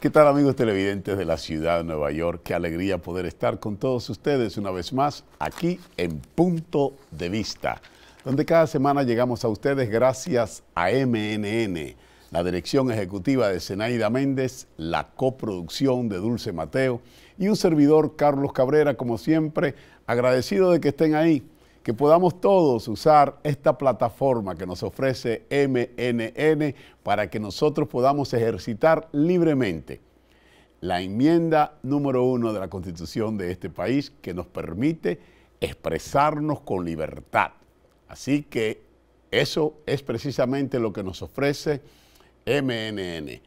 ¿Qué tal amigos televidentes de la ciudad de Nueva York? Qué alegría poder estar con todos ustedes una vez más aquí en Punto de Vista, donde cada semana llegamos a ustedes gracias a MNN, la dirección ejecutiva de Zenaida Méndez, la coproducción de Dulce Mateo y un servidor Carlos Cabrera, como siempre, agradecido de que estén ahí que podamos todos usar esta plataforma que nos ofrece MNN para que nosotros podamos ejercitar libremente la enmienda número uno de la constitución de este país que nos permite expresarnos con libertad. Así que eso es precisamente lo que nos ofrece MNN,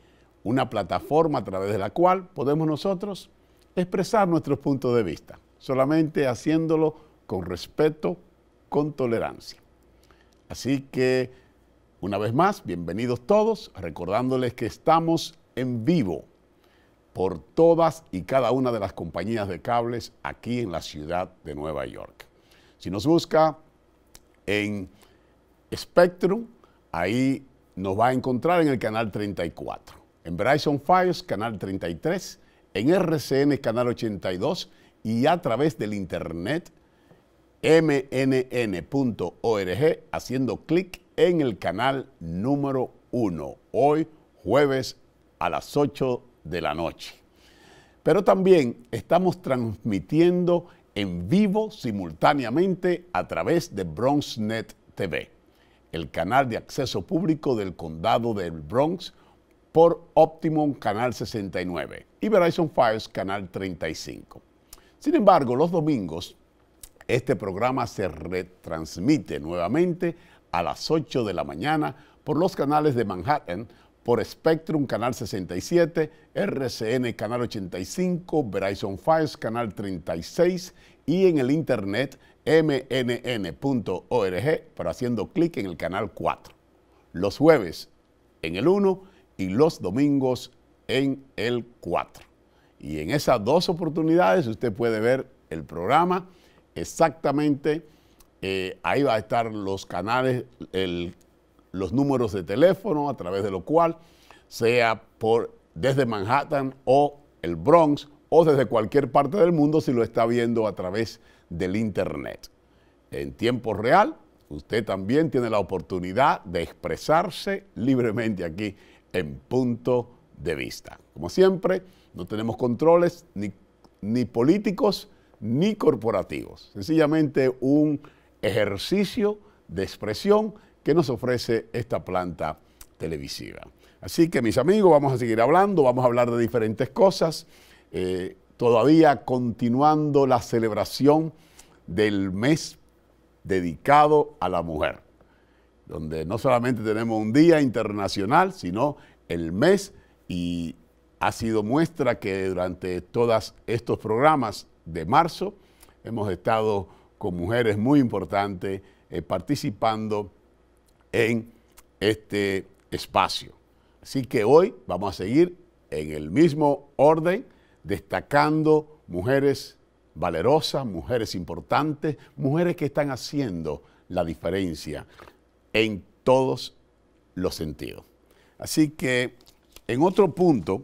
una plataforma a través de la cual podemos nosotros expresar nuestros puntos de vista, solamente haciéndolo con respeto, con tolerancia. Así que, una vez más, bienvenidos todos, recordándoles que estamos en vivo por todas y cada una de las compañías de cables aquí en la ciudad de Nueva York. Si nos busca en Spectrum, ahí nos va a encontrar en el canal 34, en Verizon Files, canal 33, en RCN, canal 82 y a través del internet mnn.org haciendo clic en el canal número 1, hoy jueves a las 8 de la noche. Pero también estamos transmitiendo en vivo simultáneamente a través de BronxNet TV, el canal de acceso público del condado del Bronx por Optimum Canal 69 y Verizon Fires, Canal 35. Sin embargo, los domingos este programa se retransmite nuevamente a las 8 de la mañana por los canales de Manhattan, por Spectrum Canal 67, RCN Canal 85, Verizon Files Canal 36 y en el internet mnn.org, pero haciendo clic en el canal 4. Los jueves en el 1 y los domingos en el 4. Y en esas dos oportunidades usted puede ver el programa exactamente, eh, ahí va a estar los canales, los números de teléfono a través de lo cual, sea por desde Manhattan o el Bronx o desde cualquier parte del mundo si lo está viendo a través del Internet. En tiempo real, usted también tiene la oportunidad de expresarse libremente aquí en punto de vista. Como siempre, no tenemos controles ni, ni políticos ni corporativos. Sencillamente un ejercicio de expresión que nos ofrece esta planta televisiva. Así que mis amigos, vamos a seguir hablando, vamos a hablar de diferentes cosas, eh, todavía continuando la celebración del mes dedicado a la mujer, donde no solamente tenemos un día internacional, sino el mes y ha sido muestra que durante todos estos programas de marzo. Hemos estado con mujeres muy importantes eh, participando en este espacio. Así que hoy vamos a seguir en el mismo orden, destacando mujeres valerosas, mujeres importantes, mujeres que están haciendo la diferencia en todos los sentidos. Así que en otro punto,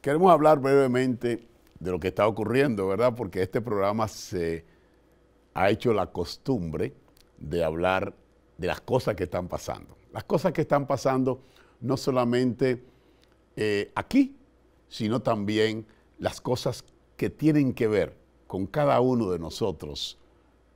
queremos hablar brevemente de lo que está ocurriendo, ¿verdad? Porque este programa se ha hecho la costumbre de hablar de las cosas que están pasando. Las cosas que están pasando no solamente eh, aquí, sino también las cosas que tienen que ver con cada uno de nosotros,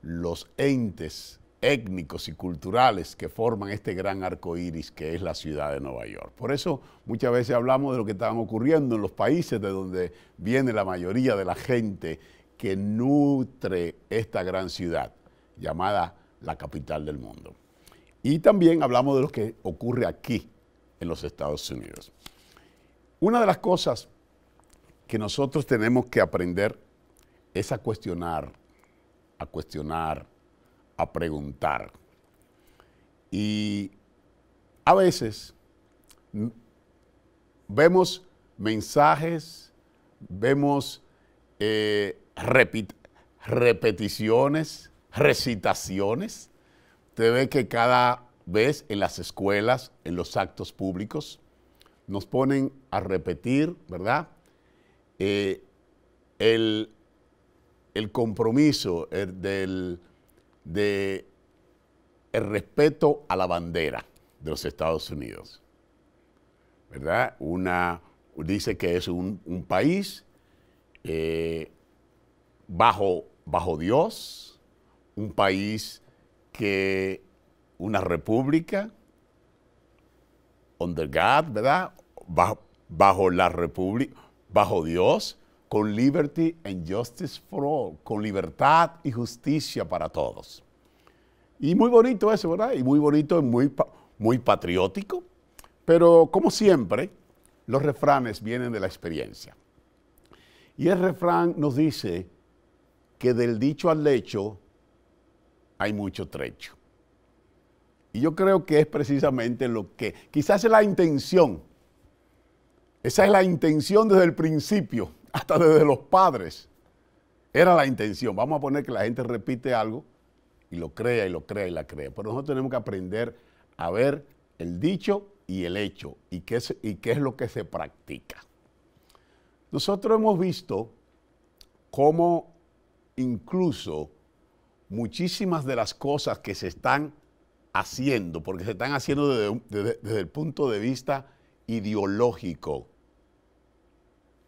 los entes étnicos y culturales que forman este gran arco iris que es la ciudad de Nueva York. Por eso muchas veces hablamos de lo que está ocurriendo en los países de donde viene la mayoría de la gente que nutre esta gran ciudad, llamada la capital del mundo. Y también hablamos de lo que ocurre aquí, en los Estados Unidos. Una de las cosas que nosotros tenemos que aprender es a cuestionar, a cuestionar, a preguntar. Y a veces vemos mensajes, vemos eh, repeticiones, recitaciones. Te ve que cada vez en las escuelas, en los actos públicos, nos ponen a repetir, ¿verdad? Eh, el, el, compromiso del de el respeto a la bandera de los Estados Unidos. ¿Verdad? dice que es un, país eh, bajo, bajo Dios, un país que, una república, under God, ¿verdad? bajo la república, bajo Dios, con Liberty and Justice for All, con libertad y justicia para todos. Y muy bonito eso, ¿verdad? Y muy bonito y muy, muy patriótico. Pero como siempre, los refranes vienen de la experiencia. Y el refrán nos dice que del dicho al hecho hay mucho trecho. Y yo creo que es precisamente lo que, quizás es la intención, esa es la intención desde el principio hasta desde los padres. Era la intención. Vamos a poner que la gente repite algo y lo crea y lo crea y la crea. Pero nosotros tenemos que aprender a ver el dicho y el hecho y qué es, y qué es lo que se practica. Nosotros hemos visto cómo incluso muchísimas de las cosas que se están haciendo, porque se están haciendo desde el punto de vista ideológico,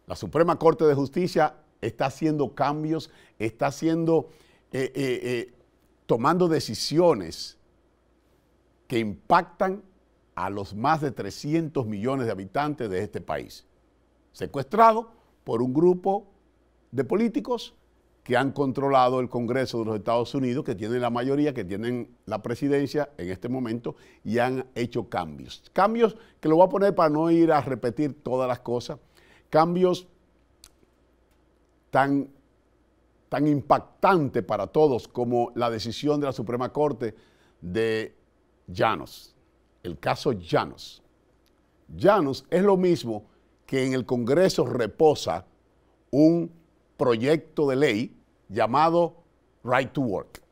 la Suprema Corte de Justicia está haciendo cambios, está haciendo, eh, eh, eh, tomando decisiones que impactan a los más de 300 millones de habitantes de este país, secuestrado por un grupo de políticos que han controlado el Congreso de los Estados Unidos, que tienen la mayoría, que tienen la presidencia en este momento y han hecho cambios. Cambios que lo voy a poner para no ir a repetir todas las cosas cambios tan, tan impactantes para todos como la decisión de la Suprema Corte de Llanos, el caso Llanos. Llanos es lo mismo que en el Congreso reposa un proyecto de ley llamado Right to Work.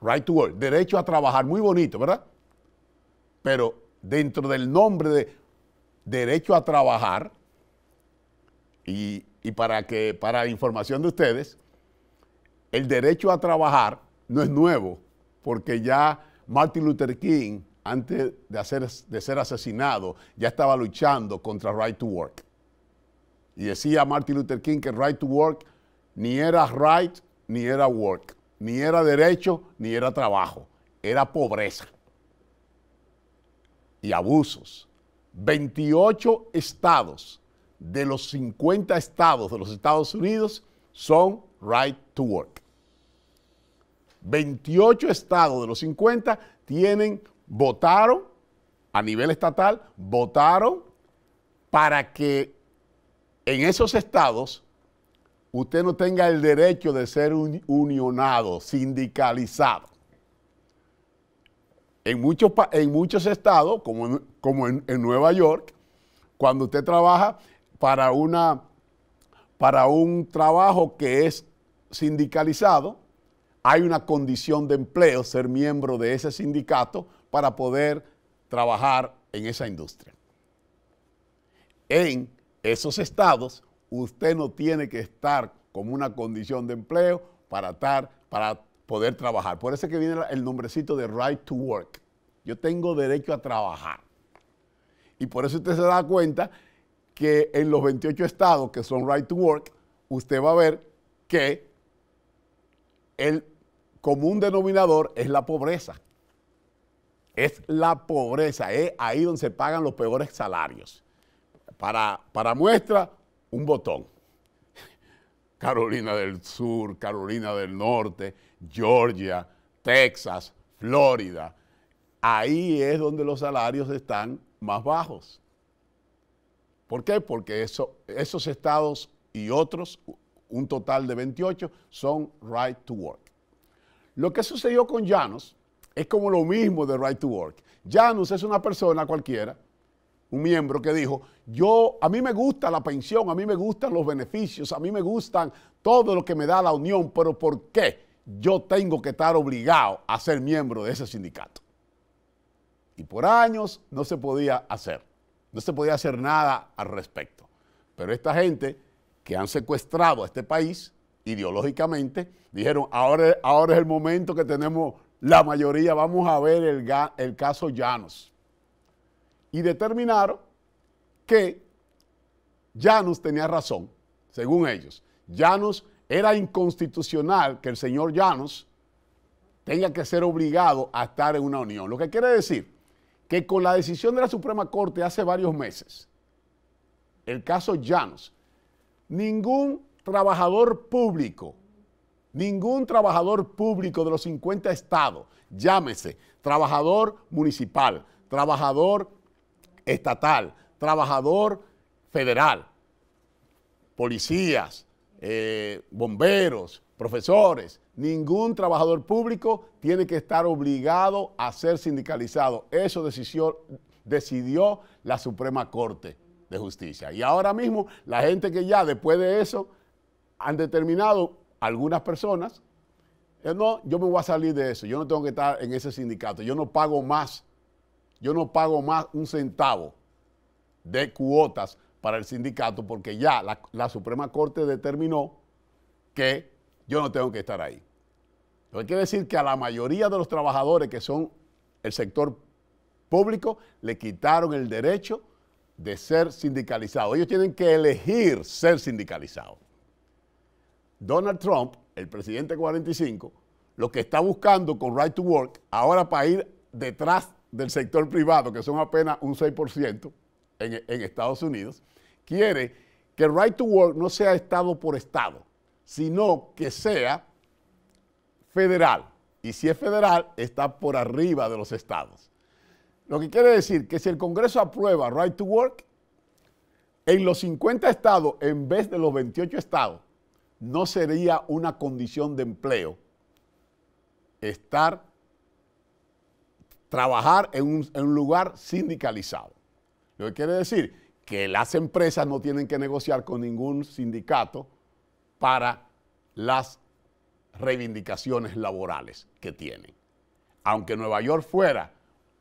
Right to Work, derecho a trabajar, muy bonito, ¿verdad? Pero dentro del nombre de derecho a trabajar, y, para, que, para información de ustedes, el derecho a trabajar no es nuevo, porque ya Martin Luther King, antes de, de ser asesinado, ya estaba luchando contra Right to Work. Y decía Martin Luther King que Right to Work ni era right, ni era work, ni era derecho, ni era trabajo, era pobreza y abusos. 28 estados de los 50 estados de los Estados Unidos son right to work. 28 estados de los 50 tienen, votaron a nivel estatal, votaron para que en esos estados usted no tenga el derecho de ser unionado, sindicalizado. En muchos, en muchos estados, como, como en Nueva York, cuando usted trabaja para, una, para un trabajo que es sindicalizado, hay una condición de empleo, ser miembro de ese sindicato para poder trabajar en esa industria. En esos estados, usted no tiene que estar como una condición de empleo para, estar, para poder trabajar. Por eso es que viene el nombrecito de right to work. Yo tengo derecho a trabajar. Y por eso usted se da cuenta que en los 28 estados que son right to work, usted va a ver que el común denominador es la pobreza. Es la pobreza, es ahí donde se pagan los peores salarios. Para, para muestra, un botón. Carolina del Sur, Carolina del Norte, Georgia, Texas, Florida. Ahí es donde los salarios están más bajos. ¿Por qué? Porque esos estados y otros, un total de 28, son right to work. Lo que sucedió con Llanos es como lo mismo de right to work. Janus es una persona cualquiera, un miembro que dijo, yo, a mí me gusta la pensión, a mí me gustan los beneficios, a mí me gustan todo lo que me da la unión, pero ¿por qué yo tengo que estar obligado a ser miembro de ese sindicato? Y por años no se podía hacer. No se podía hacer nada al respecto. Pero esta gente que han secuestrado a este país ideológicamente, dijeron, ahora, ahora es el momento que tenemos la mayoría, vamos a ver el, el caso Llanos. Y determinaron que Llanos tenía razón, según ellos. Llanos era inconstitucional que el señor Llanos tenga que ser obligado a estar en una unión. Lo que quiere decir que con la decisión de la Suprema Corte hace varios meses, el caso Llanos, ningún trabajador público, ningún trabajador público de los 50 estados, llámese trabajador municipal, trabajador estatal, trabajador federal, policías, eh, bomberos, Profesores, ningún trabajador público tiene que estar obligado a ser sindicalizado. Eso decidió, la Suprema Corte de Justicia. Y ahora mismo la gente que ya después de eso han determinado algunas personas, eh, no, yo me voy a salir de eso, yo no tengo que estar en ese sindicato, yo no pago más, yo no pago más un centavo de cuotas para el sindicato porque ya la Suprema Corte determinó que yo no tengo que estar ahí. Lo que quiere decir que a la mayoría de los trabajadores que son el sector público le quitaron el derecho de ser sindicalizado. Ellos tienen que elegir ser sindicalizado. Donald Trump, el presidente 45, lo que está buscando con Right to Work, ahora para ir detrás del sector privado, que son apenas un 6% en, en Estados Unidos, quiere que Right to Work no sea estado por estado, sino que sea federal. Y si es federal, está por arriba de los estados. Lo que quiere decir que si el Congreso aprueba Right to Work, en los 50 estados, en vez de los 28 estados, no sería una condición de empleo estar, trabajar en un, en un lugar sindicalizado. Lo que quiere decir que las empresas no tienen que negociar con ningún sindicato para las reivindicaciones laborales que tienen. Aunque Nueva York fuera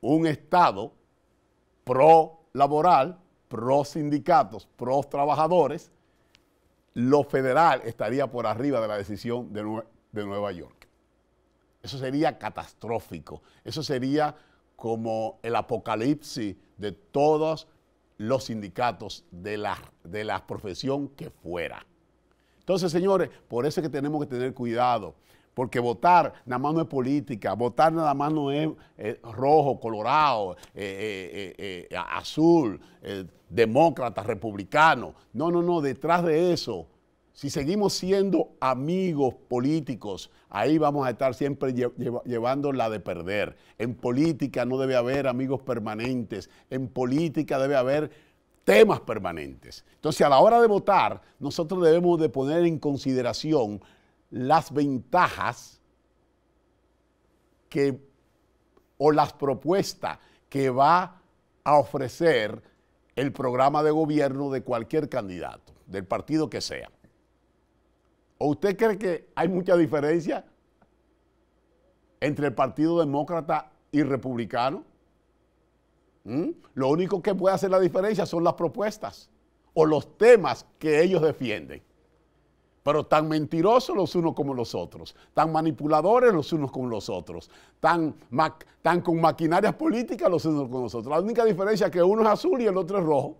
un estado pro laboral, pro sindicatos, pro trabajadores, lo federal estaría por arriba de la decisión de, Nueva York. Eso sería catastrófico. Eso sería como el apocalipsis de todos los sindicatos de de la profesión que fuera. Entonces, señores, por eso es que tenemos que tener cuidado. Porque votar nada más no es política, votar nada más no es eh, rojo, colorado, eh, eh, azul, demócrata, republicano. No, no, no, detrás de eso, si seguimos siendo amigos políticos, ahí vamos a estar siempre llevando la de perder. En política no debe haber amigos permanentes, en política debe haber temas permanentes. Entonces, a la hora de votar, nosotros debemos de poner en consideración las ventajas o las propuestas que va a ofrecer el programa de gobierno de cualquier candidato, del partido que sea. ¿O usted cree que hay mucha diferencia entre el Partido Demócrata y Republicano? ¿Mm? Lo único que puede hacer la diferencia son las propuestas o los temas que ellos defienden. Pero tan mentirosos los unos como los otros, tan manipuladores los unos como los otros, tan, tan con maquinarias políticas los unos con los otros. La única diferencia es que uno es azul y el otro es rojo.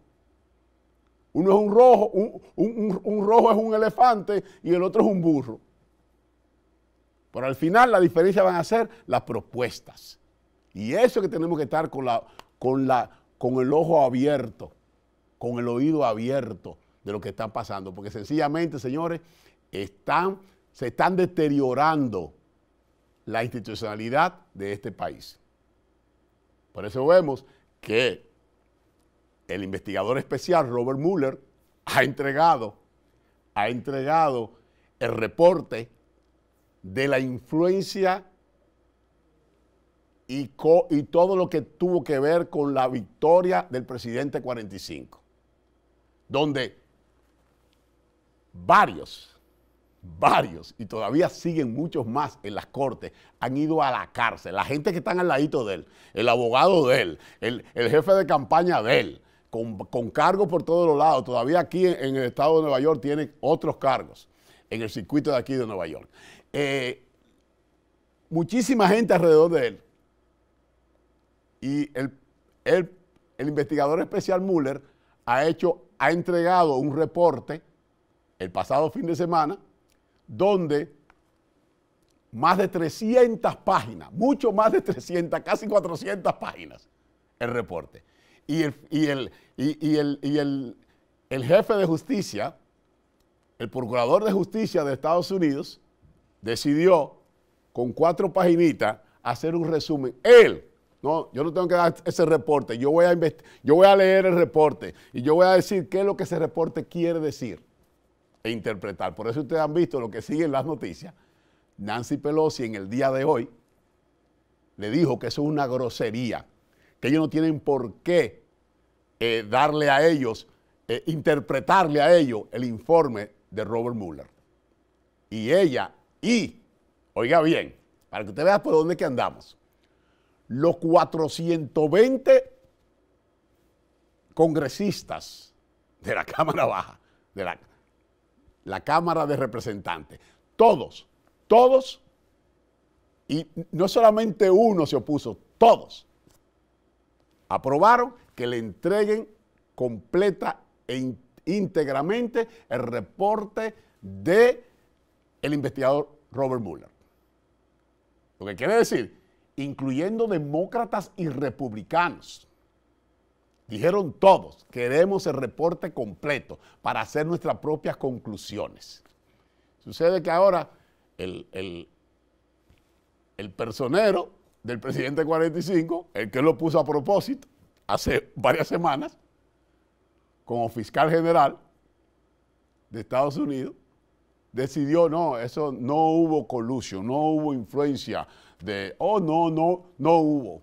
Uno es un rojo, un, rojo es un elefante y el otro es un burro. Pero al final la diferencia van a ser las propuestas. Y eso es que tenemos que estar con la con, la, con el ojo abierto, con el oído abierto de lo que está pasando, porque sencillamente, señores, están, se están deteriorando la institucionalidad de este país. Por eso vemos que el investigador especial Robert Mueller ha entregado, ha entregado el reporte de la influencia y, todo lo que tuvo que ver con la victoria del presidente 45, donde varios, varios, y todavía siguen muchos más en las cortes, han ido a la cárcel. La gente que están al ladito de él, el abogado de él, el, jefe de campaña de él, con, cargos por todos los lados. Todavía aquí en, el estado de Nueva York tiene otros cargos, en el circuito de aquí de Nueva York. Eh, muchísima gente alrededor de él y el, investigador especial Mueller ha hecho, ha entregado un reporte el pasado fin de semana donde más de 300 páginas, mucho más de 300, casi 400 páginas el reporte. Y el, el, el jefe de justicia, el procurador de justicia de Estados Unidos, decidió con cuatro paginitas hacer un resumen. Él, no, yo no tengo que dar ese reporte. Yo voy, a yo voy a leer el reporte y yo voy a decir qué es lo que ese reporte quiere decir e interpretar. Por eso ustedes han visto lo que sigue en las noticias. Nancy Pelosi en el día de hoy le dijo que eso es una grosería, que ellos no tienen por qué eh, darle a ellos, eh, interpretarle a ellos el informe de Robert Mueller. Y ella, y, oiga bien, para que usted vea por dónde que andamos los 420 congresistas de la Cámara Baja, de la, la Cámara de Representantes, todos, todos, y no solamente uno se opuso, todos aprobaron que le entreguen completa e íntegramente el reporte de el investigador Robert Mueller. Lo que quiere decir incluyendo demócratas y republicanos. Dijeron todos, queremos el reporte completo para hacer nuestras propias conclusiones. Sucede que ahora el, el, personero del presidente 45, el que lo puso a propósito hace varias semanas, como fiscal general de Estados Unidos, decidió, no, eso no hubo colusión, no hubo influencia de, oh, no, no, no hubo.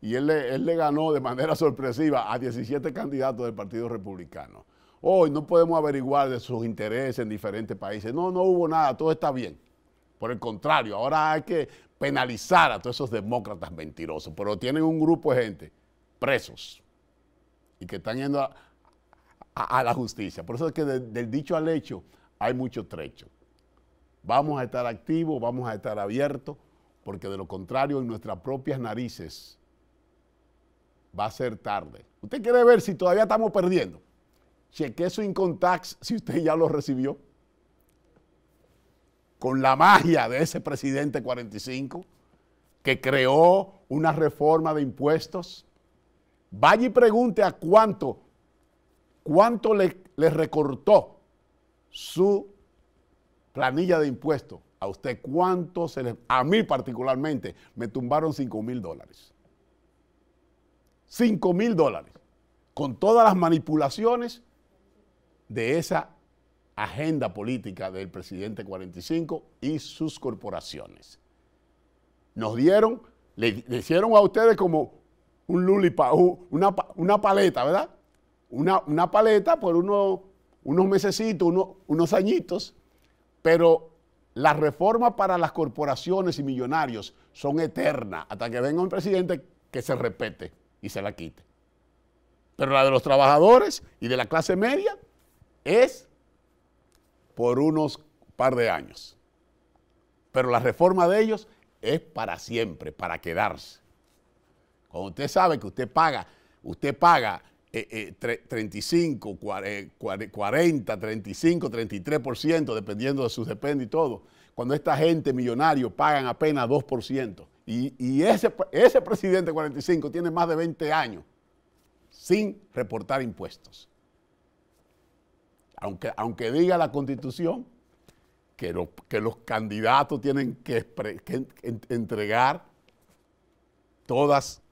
Y él, le ganó de manera sorpresiva a 17 candidatos del Partido Republicano. Hoy no podemos averiguar de sus intereses en diferentes países. No, no hubo nada, todo está bien. Por el contrario, ahora hay que penalizar a todos esos demócratas mentirosos, pero tienen un grupo de gente presos y que están yendo a, la justicia. Por eso es que del dicho al hecho hay mucho trecho. Vamos a estar activos, vamos a estar abiertos, porque de lo contrario en nuestras propias narices va a ser tarde. Usted quiere ver si todavía estamos perdiendo. Cheque su Incontax si usted ya lo recibió. Con la magia de ese presidente 45 que creó una reforma de impuestos. Vaya y pregunte a cuánto, cuánto le, le recortó su planilla de impuestos, ¿a usted cuánto se le... A mí particularmente, me tumbaron 5 mil dólares. 5 mil dólares. Con todas las manipulaciones de esa agenda política del presidente 45 y sus corporaciones. Nos dieron, le, hicieron a ustedes como un lulipa, una, una paleta, ¿verdad? Una, paleta por unos mesecitos, unos añitos, pero las reformas para las corporaciones y millonarios son eternas hasta que venga un presidente que se repete y se la quite. Pero la de los trabajadores y de la clase media es por unos par de años. Pero la reforma de ellos es para siempre, para quedarse. Cuando usted sabe que usted paga, usted paga 35, 40, 35, 33%, dependiendo de sus dependes y todo, cuando esta gente millonario pagan apenas 2%. Y, ese, presidente 45 tiene más de 20 años sin reportar impuestos. Aunque, diga la constitución que, los candidatos tienen que, entregar todas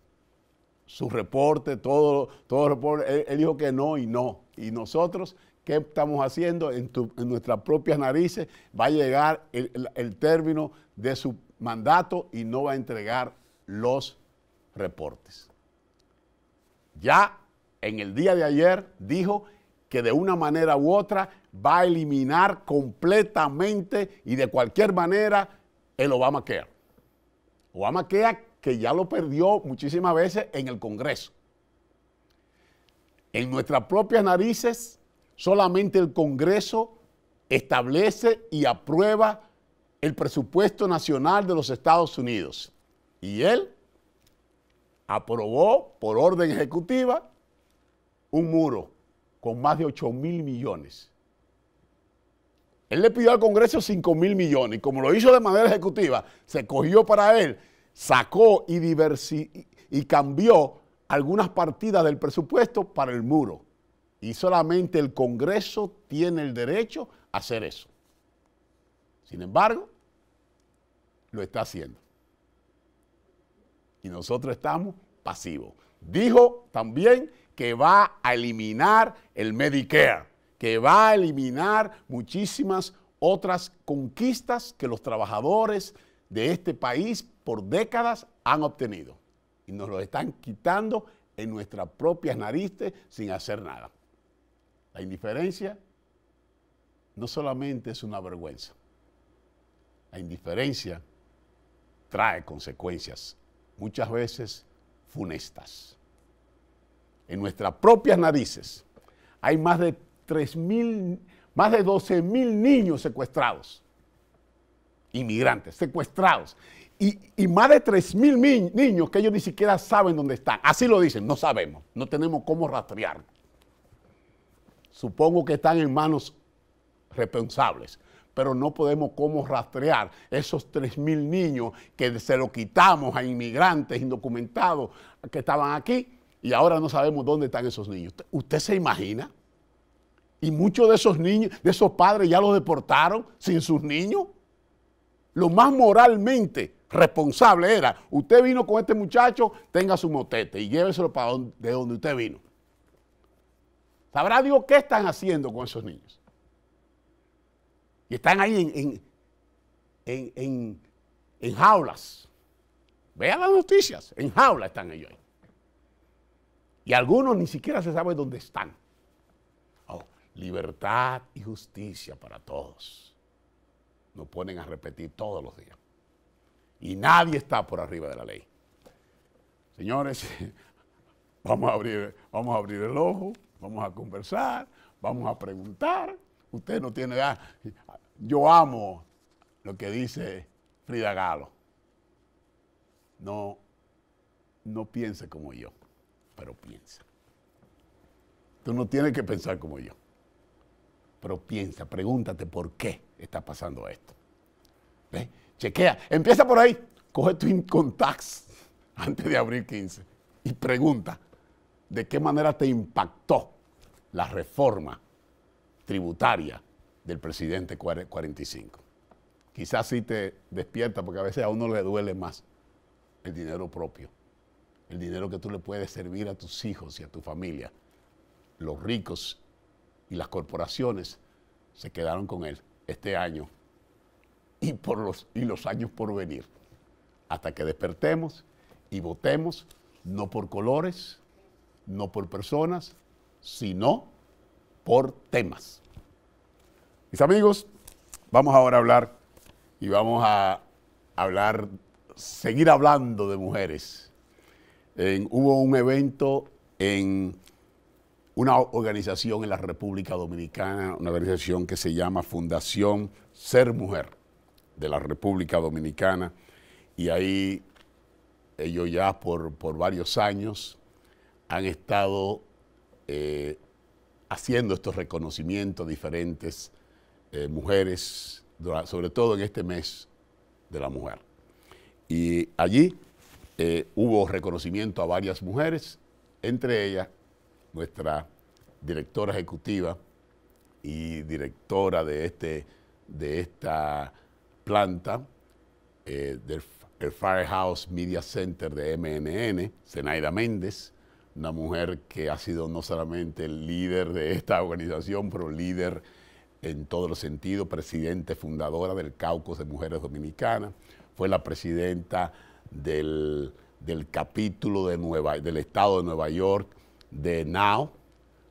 su reporte, todo, todo reporte. Él, dijo que no y no. Y nosotros, ¿qué estamos haciendo? En, nuestras propias narices va a llegar el, término de su mandato y no va a entregar los reportes. Ya en el día de ayer dijo que de una manera u otra va a eliminar completamente y de cualquier manera el Obamacare. Obamacare que ya lo perdió muchísimas veces en el Congreso. En nuestras propias narices, solamente el Congreso establece y aprueba el presupuesto nacional de los Estados Unidos. Y él aprobó por orden ejecutiva un muro con más de 8 mil millones. Él le pidió al Congreso 5 mil millones y como lo hizo de manera ejecutiva, se cogió para él sacó y, y cambió algunas partidas del presupuesto para el muro. Y solamente el Congreso tiene el derecho a hacer eso. Sin embargo, lo está haciendo. Y nosotros estamos pasivos. Dijo también que va a eliminar el Medicare, que va a eliminar muchísimas otras conquistas que los trabajadores de este país por décadas han obtenido y nos lo están quitando en nuestras propias narices sin hacer nada. La indiferencia no solamente es una vergüenza, la indiferencia trae consecuencias, muchas veces funestas. En nuestras propias narices hay más de más de 12 mil niños secuestrados, inmigrantes secuestrados, y, más de 3.000 niños que ellos ni siquiera saben dónde están. Así lo dicen, no sabemos, no tenemos cómo rastrear. Supongo que están en manos responsables, pero no podemos cómo rastrear esos 3.000 niños que se lo quitamos a inmigrantes indocumentados que estaban aquí y ahora no sabemos dónde están esos niños. ¿Usted se imagina? Y muchos de esos niños, de esos padres ya los deportaron sin sus niños. Lo más moralmente responsable era, usted vino con este muchacho, tenga su motete y lléveselo para donde, de donde usted vino. ¿Sabrá Dios qué están haciendo con esos niños? Y están ahí en, en, jaulas. Vean las noticias, en jaulas están ellos ahí. Y algunos ni siquiera se sabe dónde están. Oh, libertad y justicia para todos. Nos ponen a repetir todos los días. Y nadie está por arriba de la ley. Señores, vamos a abrir, vamos a abrir el ojo, vamos a conversar, vamos a preguntar. Usted no tiene ah, Yo amo lo que dice Frida Galo. No, no piense como yo, pero piensa. Tú no tienes que pensar como yo. Pero piensa, pregúntate por qué está pasando esto. ¿Ves? chequea. Empieza por ahí. Coge tu incontax antes de abrir 15 y pregunta de qué manera te impactó la reforma tributaria del presidente 45. Quizás sí te despierta porque a veces a uno le duele más el dinero propio, el dinero que tú le puedes servir a tus hijos y a tu familia. Los ricos y las corporaciones se quedaron con él este año y, por los, y los años por venir. Hasta que despertemos y votemos, no por colores, no por personas, sino por temas. Mis amigos, vamos ahora a hablar y vamos a hablar, seguir hablando de mujeres. hubo un evento en una organización en la República Dominicana, una organización que se llama Fundación Ser Mujer de la República Dominicana y ahí ellos ya por, varios años han estado eh, haciendo estos reconocimientos diferentes eh, mujeres, sobre todo en este mes de la mujer. Y allí eh, hubo reconocimiento a varias mujeres, entre ellas nuestra directora ejecutiva y directora de, este, de esta planta eh, del Firehouse Media Center de MNN, Zenaida Méndez, una mujer que ha sido no solamente el líder de esta organización, pero líder en todos los sentidos, presidente fundadora del Caucus de Mujeres Dominicanas, fue la presidenta del, capítulo de Nueva, del Estado de Nueva York de NOW,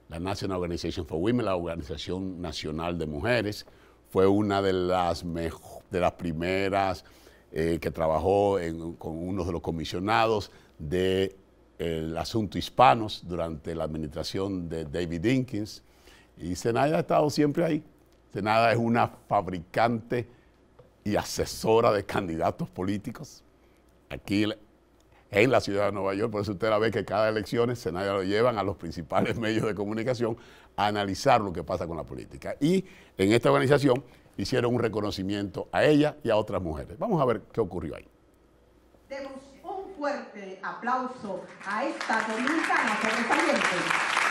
la National Organization for Women, la Organización Nacional de Mujeres, fue una de las mejores de las primeras eh, que trabajó con uno de los comisionados del asunto hispanos durante la administración de David Dinkins. Y Senada ha estado siempre ahí. Senada es una fabricante y asesora de candidatos políticos. Aquí en la ciudad de Nueva York. Por eso usted la ve que cada elección Senada lo llevan a los principales medios de comunicación a analizar lo que pasa con la política. Y en esta organización hicieron un reconocimiento a ella y a otras mujeres. Vamos a ver qué ocurrió ahí. Demos un fuerte aplauso a esta dominicana sobresaliente.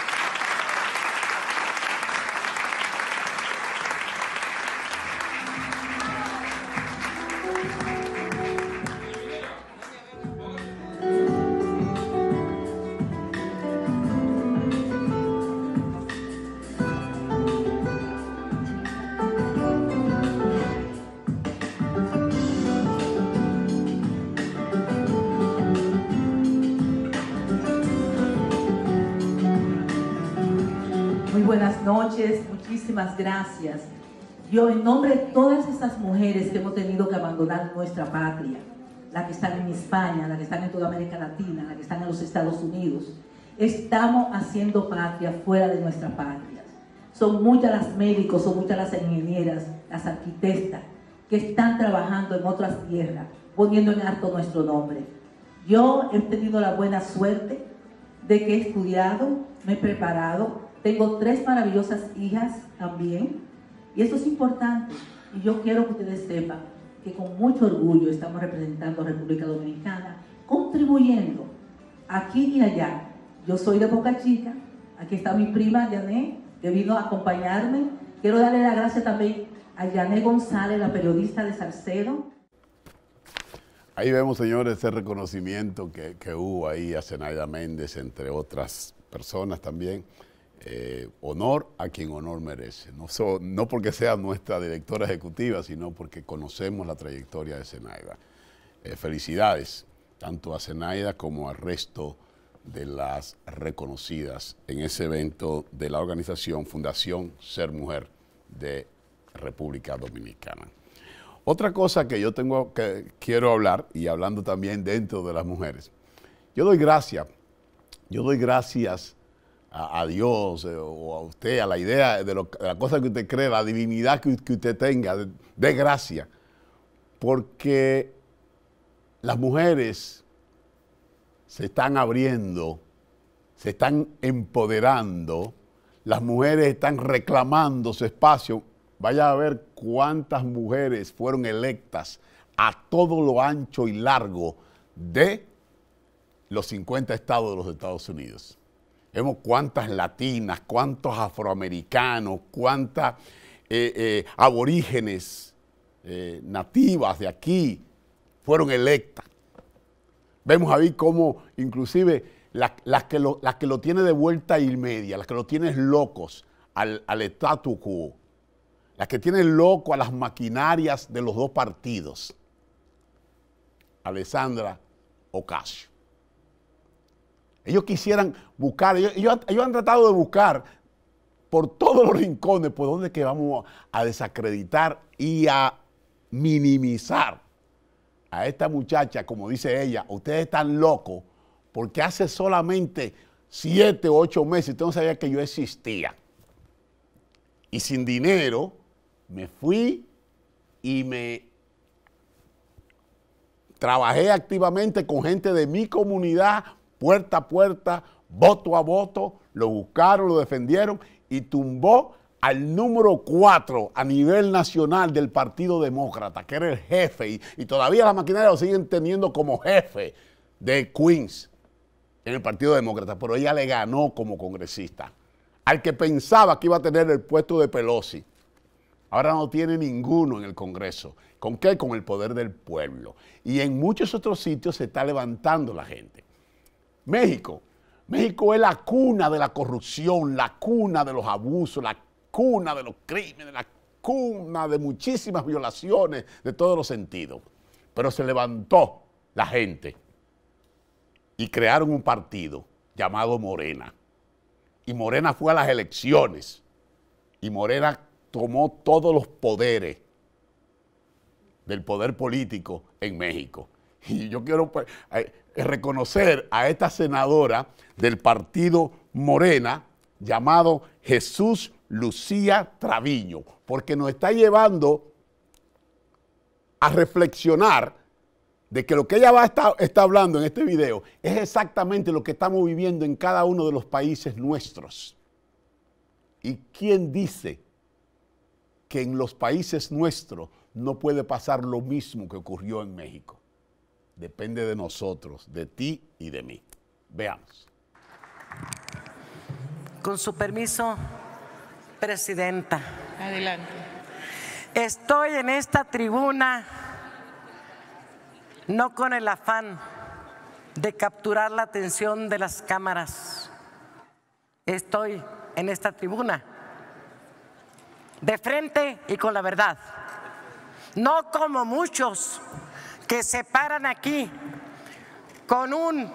muchísimas gracias. Yo en nombre de todas esas mujeres que hemos tenido que abandonar nuestra patria, la que están en España, la que están en toda América Latina, la que están en los Estados Unidos, estamos haciendo patria fuera de nuestra patria. Son muchas las médicos, son muchas las ingenieras, las arquitectas que están trabajando en otras tierras, poniendo en alto nuestro nombre. Yo he tenido la buena suerte de que he estudiado, me he preparado, tengo tres maravillosas hijas también. Y eso es importante. Y yo quiero que ustedes sepan que con mucho orgullo estamos representando a República Dominicana, contribuyendo aquí y allá. Yo soy de Boca Chica. Aquí está mi prima Yané, que vino a acompañarme. Quiero darle la gracias también a Yané González, la periodista de Salcedo. Ahí vemos, señores, ese reconocimiento que, hubo ahí a Zenaida Méndez, entre otras personas también. Eh, honor a quien honor merece. No, no porque sea nuestra directora ejecutiva, sino porque conocemos la trayectoria de Zenaida. Eh, felicidades tanto a Zenaida como al resto de las reconocidas en ese evento de la organización Fundación Ser Mujer de República Dominicana. Otra cosa que yo tengo que quiero hablar, y hablando también dentro de las mujeres, yo doy gracias, yo doy gracias a, Dios eh, o a usted, a la idea de, lo, la cosa que usted cree, la divinidad que, usted tenga, de, gracia. Porque las mujeres se están abriendo, se están empoderando, las mujeres están reclamando su espacio. Vaya a ver cuántas mujeres fueron electas a todo lo ancho y largo de los 50 estados de los Estados Unidos. Vemos cuántas latinas, cuántos afroamericanos, cuántas eh, eh, aborígenes eh, nativas de aquí fueron electas. Vemos ahí cómo inclusive las, que, lo, las que lo tiene de vuelta y media, las que lo tienes locos al, al quo, las que tienen loco a las maquinarias de los dos partidos. Alessandra Ocasio. Ellos quisieran buscar, ellos, han tratado de buscar por todos los rincones por ¿dónde es que vamos a desacreditar y a minimizar a esta muchacha, como dice ella, ustedes están locos porque hace solamente siete o ocho meses usted no sabía que yo existía. Y sin dinero me fui y me trabajé activamente con gente de mi comunidad puerta a puerta, voto a voto, lo buscaron, lo defendieron y tumbó al número cuatro a nivel nacional del Partido Demócrata, que era el jefe, y, todavía la maquinaria lo siguen teniendo como jefe de Queens en el Partido Demócrata, pero ella le ganó como congresista al que pensaba que iba a tener el puesto de Pelosi. Ahora no tiene ninguno en el Congreso. ¿Con qué? Con el poder del pueblo. Y en muchos otros sitios se está levantando la gente. México. México es la cuna de la corrupción, la cuna de los abusos, la cuna de los crímenes, la cuna de muchísimas violaciones de todos los sentidos. Pero se levantó la gente y crearon un partido llamado Morena. Y Morena fue a las elecciones y Morena tomó todos los poderes del poder político en México. Y yo quiero pues, eh, reconocer a esta senadora del partido Morena, llamado Jesús Lucía Traviño, porque nos está llevando a reflexionar de que lo que ella va está hablando en este video es exactamente lo que estamos viviendo en cada uno de los países nuestros. ¿Y quién dice que en los países nuestros no puede pasar lo mismo que ocurrió en México? depende de nosotros, de ti y de mí. Veamos. Con su permiso, Presidenta. Adelante. Estoy en esta tribuna no con el afán de capturar la atención de las cámaras. Estoy en esta tribuna de frente y con la verdad. No como muchos que se paran aquí con un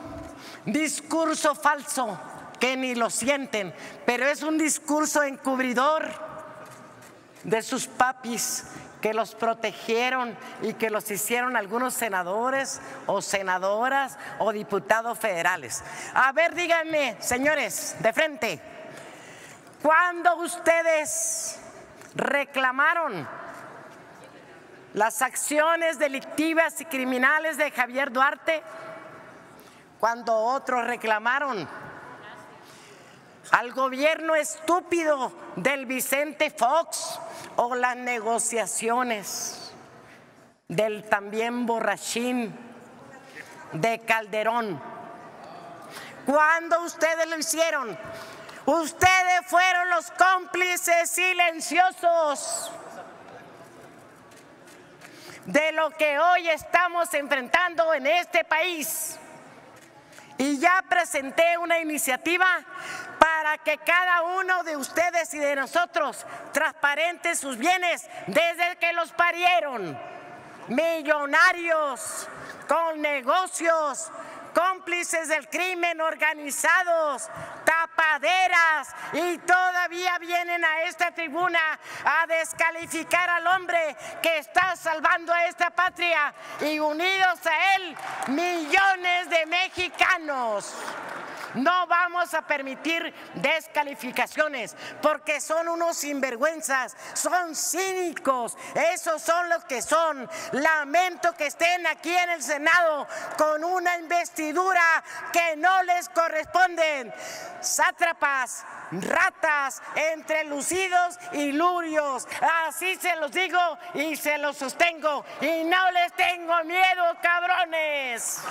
discurso falso que ni lo sienten, pero es un discurso encubridor de sus papis que los protegieron y que los hicieron algunos senadores o senadoras o diputados federales. A ver, díganme, señores, de frente, ¿cuándo ustedes reclamaron las acciones delictivas y criminales de Javier Duarte cuando otros reclamaron al gobierno estúpido del Vicente Fox o las negociaciones del también borrachín de Calderón. Cuando ustedes lo hicieron, ustedes fueron los cómplices silenciosos de lo que hoy estamos enfrentando en este país. Y ya presenté una iniciativa para que cada uno de ustedes y de nosotros transparente sus bienes desde que los parieron. Millonarios, con negocios, cómplices del crimen organizados, y todavía vienen a esta tribuna a descalificar al hombre que está salvando a esta patria y unidos a él millones de mexicanos. No vamos a permitir descalificaciones porque son unos sinvergüenzas, son cínicos, esos son los que son. Lamento que estén aquí en el Senado con una investidura que no les corresponde. Sátrapas, ratas, entre lucidos y lurios. Así se los digo y se los sostengo. Y no les tengo miedo, cabrones.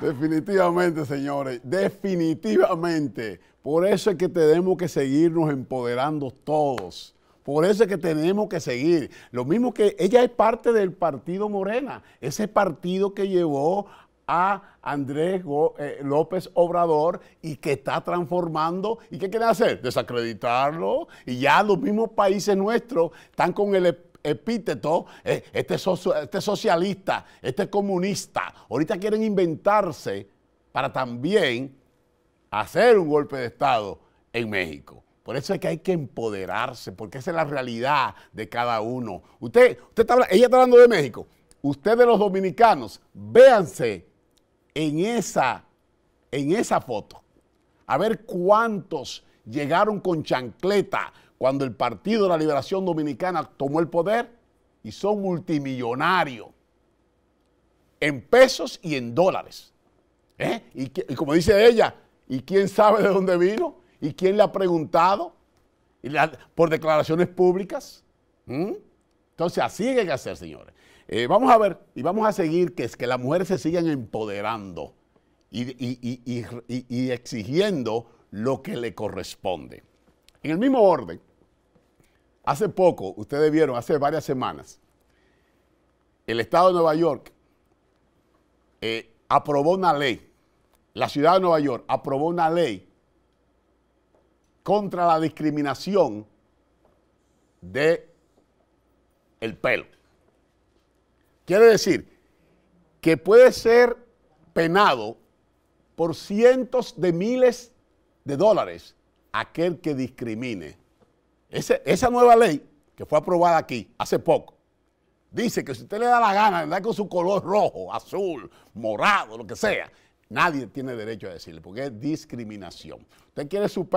Definitivamente, señores, definitivamente. Por eso es que tenemos que seguirnos empoderando todos. Por eso es que tenemos que seguir. Lo mismo que ella es parte del partido Morena, ese partido que llevó a Andrés eh, López Obrador y que está transformando. ¿Y qué quiere hacer? Desacreditarlo. Y ya los mismos países nuestros están con el epíteto, eh, este, socio, este socialista, este comunista, ahorita quieren inventarse para también hacer un golpe de Estado en México. Por eso es que hay que empoderarse, porque esa es la realidad de cada uno. Usted, usted ella está hablando de México. Ustedes los dominicanos, véanse en esa, en esa foto. A ver cuántos llegaron con chancleta, cuando el Partido de la Liberación Dominicana tomó el poder y son multimillonarios en pesos y en dólares. ¿eh? Y, como dice ella, ¿y quién sabe de dónde vino? ¿Y quién le ha preguntado? ¿Y por declaraciones públicas. ¿Mm? Entonces así hay que hacer, señores. Eh, vamos a ver y vamos a seguir que es que las mujeres se sigan empoderando y exigiendo lo que le corresponde. En el mismo orden, Hace poco, ustedes vieron, hace varias semanas, el Estado de Nueva York eh, aprobó una ley, la ciudad de Nueva York aprobó una ley contra la discriminación de el pelo. Quiere decir que puede ser penado por cientos de miles de dólares aquel que discrimine esa nueva ley que fue aprobada aquí hace poco, dice que si usted le da la gana de andar con su color rojo, azul, morado, lo que sea, nadie tiene derecho a decirle, porque es discriminación. Usted quiere su,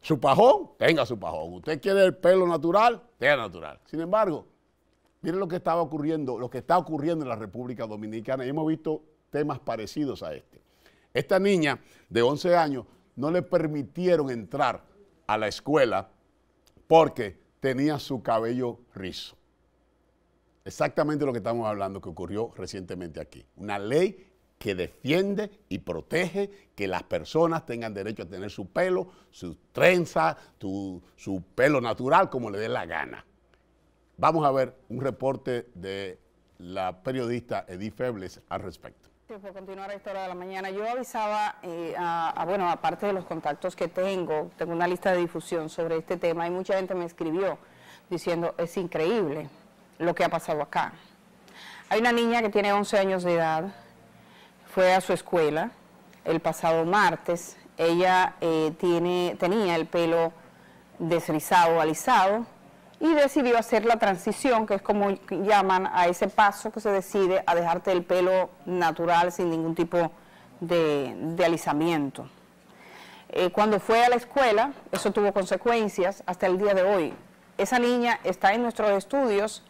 su pajón, tenga su pajón. Usted quiere el pelo natural, tenga natural. Sin embargo, mire lo que estaba ocurriendo, lo que está ocurriendo en la República Dominicana y hemos visto temas parecidos a este. Esta niña de 11 años no le permitieron entrar a la escuela porque tenía su cabello rizo. Exactamente lo que estamos hablando que ocurrió recientemente aquí. Una ley que defiende y protege que las personas tengan derecho a tener su pelo, su trenza, su pelo natural, como le dé la gana. Vamos a ver un reporte de la periodista Edith Febles al respecto por continuar esta hora de la mañana. Yo avisaba, eh, a, bueno, aparte de los contactos que tengo, tengo una lista de difusión sobre este tema y mucha gente me escribió diciendo, es increíble lo que ha pasado acá. Hay una niña que tiene 11 años de edad, fue a su escuela el pasado martes, ella eh, tiene, tenía el pelo desrizado, alisado, y decidió hacer la transición, que es como llaman a ese paso que se decide a dejarte el pelo natural sin ningún tipo de, alisamiento. Eh, cuando fue a la escuela, eso tuvo consecuencias hasta el día de hoy. Esa niña está en nuestros estudios